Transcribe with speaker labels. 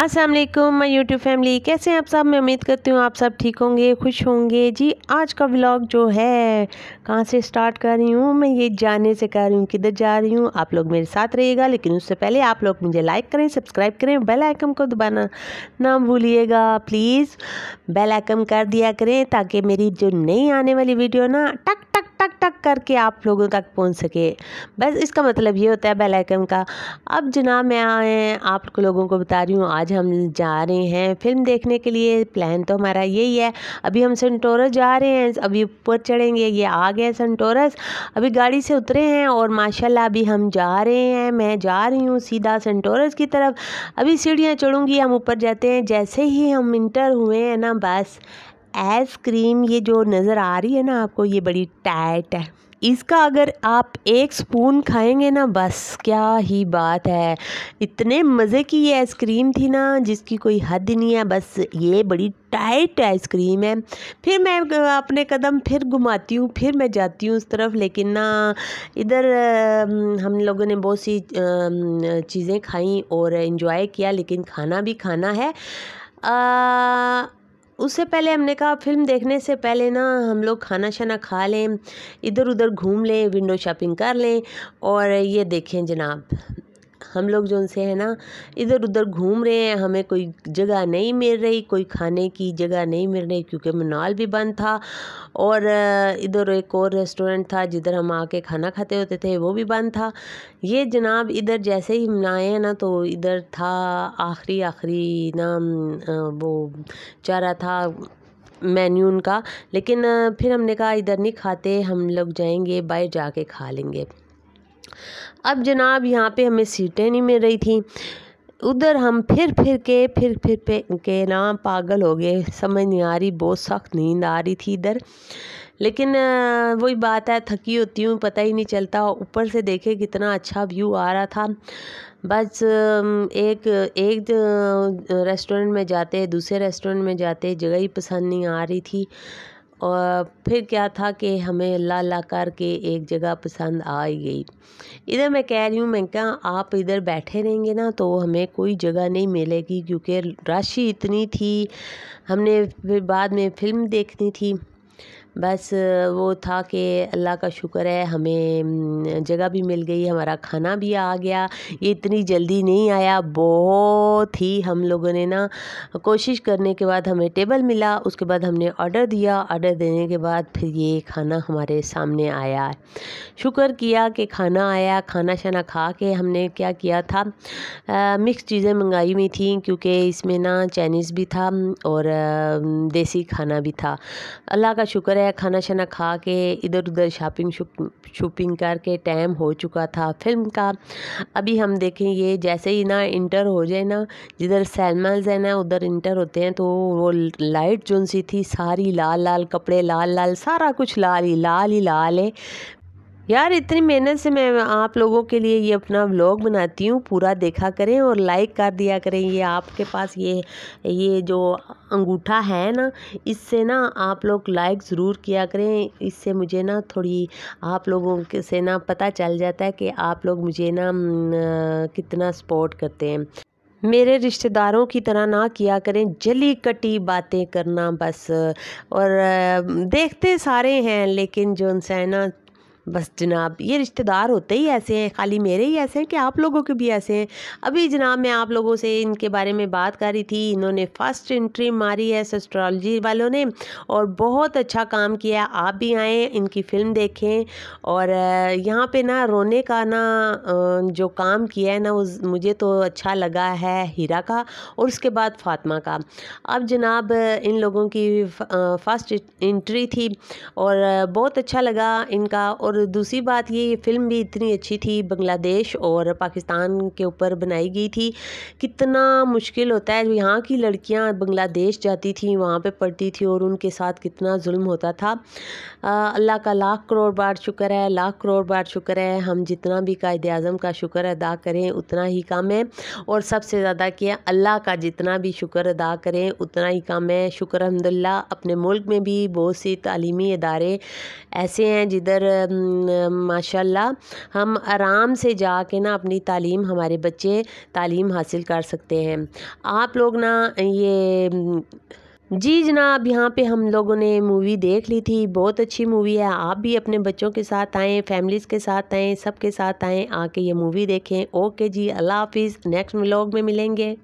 Speaker 1: असल मैं YouTube family कैसे हैं आप सब मैं उम्मीद करती हूँ आप सब ठीक होंगे खुश होंगे जी आज का ब्लॉग जो है कहाँ से स्टार्ट कर रही हूँ मैं ये जाने से कर रही हूँ किधर जा रही हूँ आप लोग मेरे साथ रहिएगा लेकिन उससे पहले आप लोग मुझे लाइक करें सब्सक्राइब करें बेल आइकन को दबाना ना भूलिएगा प्लीज़ बेल आइकन कर दिया करें ताकि मेरी जो नई आने वाली वीडियो ना टक करके आप लोगों तक पहुंच सके बस इसका मतलब ये होता है बेल आइकन का अब जनाब मैं आप लोगों को बता रही हूँ आज हम जा रहे हैं फिल्म देखने के लिए प्लान तो हमारा यही है अभी हम सेंटोरस जा रहे हैं अभी ऊपर चढ़ेंगे ये आ गए सेंटोरस अभी गाड़ी से उतरे हैं और माशाल्लाह अभी हम जा रहे हैं मैं जा रही हूँ सीधा सेंटोरस की तरफ अभी सीढ़ियाँ चढ़ूँगी हम ऊपर जाते हैं जैसे ही हम इंटर हुए हैं ना बस आइसक्रीम ये जो नज़र आ रही है ना आपको ये बड़ी टाइट है इसका अगर आप एक स्पून खाएंगे ना बस क्या ही बात है इतने मज़े की ये आइसक्रीम थी ना जिसकी कोई हद नहीं है बस ये बड़ी टाइट आइसक्रीम है फिर मैं अपने कदम फिर घुमाती हूँ फिर मैं जाती हूँ उस तरफ लेकिन ना इधर हम लोगों ने बहुत सी चीज़ें खाई और इन्जॉय किया लेकिन खाना भी खाना है आ, उससे पहले हमने कहा फिल्म देखने से पहले ना हम लोग खाना शाना खा लें इधर उधर घूम लें विंडो शॉपिंग कर लें और ये देखें जनाब हम लोग जो उनसे है ना इधर उधर घूम रहे हैं हमें कोई जगह नहीं मिल रही कोई खाने की जगह नहीं मिल रही क्योंकि मनाल भी बंद था और इधर एक और रेस्टोरेंट था जिधर हम आके खाना खाते होते थे वो भी बंद था ये जनाब इधर जैसे ही हम आए हैं ना तो इधर था आखिरी आखिरी ना वो चारा था मेन्यू उनका लेकिन फिर हमने कहा इधर नहीं खाते हम लोग जाएंगे बाहर जाके खा लेंगे अब जनाब यहाँ पे हमें सीटें नहीं मिल रही थी उधर हम फिर फिर के फिर फिर पे के ना पागल हो गए समझ नहीं आ रही बहुत सख्त नींद आ रही थी इधर लेकिन वही बात है थकी होती हूँ पता ही नहीं चलता ऊपर से देखे कितना अच्छा व्यू आ रहा था बस एक एक रेस्टोरेंट में जाते दूसरे रेस्टोरेंट में जाते जगह ही पसंद नहीं आ रही थी और फिर क्या था कि हमें ला ला कर के एक जगह पसंद आ ही गई इधर मैं कह रही हूँ मैं क्या आप इधर बैठे रहेंगे ना तो हमें कोई जगह नहीं मिलेगी क्योंकि रश इतनी थी हमने फिर बाद में फ़िल्म देखनी थी बस वो था कि अल्लाह का शुक्र है हमें जगह भी मिल गई हमारा खाना भी आ गया ये इतनी जल्दी नहीं आया बहुत ही हम लोगों ने ना कोशिश करने के बाद हमें टेबल मिला उसके बाद हमने ऑर्डर दिया ऑर्डर देने के बाद फिर ये खाना हमारे सामने आया शुक्र किया कि खाना आया खाना शाना खा के हमने क्या किया था मिक्स चीज़ें मंगाई हुई थी क्योंकि इसमें ना चाइनीज़ भी था और देसी खाना भी था अल्लाह का शुक्र है गया खाना शाना खा के इधर उधर शॉपिंग शॉपिंग करके टाइम हो चुका था फिल्म का अभी हम देखें ये जैसे ही ना इंटर हो जाए ना जिधर सैलमल्स हैं ना उधर इंटर होते हैं तो वो लाइट जो सी थी सारी लाल लाल कपड़े लाल लाल सारा कुछ लाल ही लाल ही लाल है यार इतनी मेहनत से मैं आप लोगों के लिए ये अपना व्लॉग बनाती हूँ पूरा देखा करें और लाइक कर दिया करें ये आपके पास ये ये जो अंगूठा है ना इससे ना आप लोग लाइक ज़रूर किया करें इससे मुझे ना थोड़ी आप लोगों के से ना पता चल जाता है कि आप लोग मुझे ना कितना सपोर्ट करते हैं मेरे रिश्तेदारों की तरह ना किया करें जली कटी बातें करना बस और देखते सारे हैं लेकिन जो उनसे है ना बस जनाब ये रिश्तेदार होते ही ऐसे हैं खाली मेरे ही ऐसे हैं कि आप लोगों के भी ऐसे हैं अभी जनाब मैं आप लोगों से इनके बारे में बात कर रही थी इन्होंने फर्स्ट एंट्री मारी है सस्ट्रॉलोजी वालों ने और बहुत अच्छा काम किया आप भी आएँ इनकी फ़िल्म देखें और यहाँ पे ना रोने का ना जो काम किया है ना उस मुझे तो अच्छा लगा है हीरा का और उसके बाद फातमा का अब जनाब इन लोगों की फर्स्ट इंट्री थी और बहुत अच्छा लगा इनका और और दूसरी बात ये ये फ़िल्म भी इतनी अच्छी थी बांग्लादेश और पाकिस्तान के ऊपर बनाई गई थी कितना मुश्किल होता है यहाँ की लड़कियाँ बांग्लादेश जाती थी वहाँ पे पढ़ती थी और उनके साथ कितना जुल्म होता था अल्लाह का लाख करोड़ बार शुक्र है लाख करोड़ बार शुक्र है हम जितना भी कायद अज़म का शुक्र अदा करें उतना ही कम है और सबसे ज़्यादा किया अल्लाह का जितना भी शुक्र अदा करें उतना ही कम है शुक्र अहमदिल्ला अपने मुल्क में भी बहुत सी तलीमी इदारे ऐसे हैं जिधर माशाल्लाह हम आराम से जा के ना अपनी तालीम हमारे बच्चे तालीम हासिल कर सकते हैं आप लोग ना ये जी जनाब यहाँ पे हम लोगों ने मूवी देख ली थी बहुत अच्छी मूवी है आप भी अपने बच्चों के साथ आएँ फैमिलीज़ के साथ आएँ सब के साथ आएँ आके ये मूवी देखें ओके जी अल्लाह हाफिज़ नेक्स्ट व्लॉग में मिलेंगे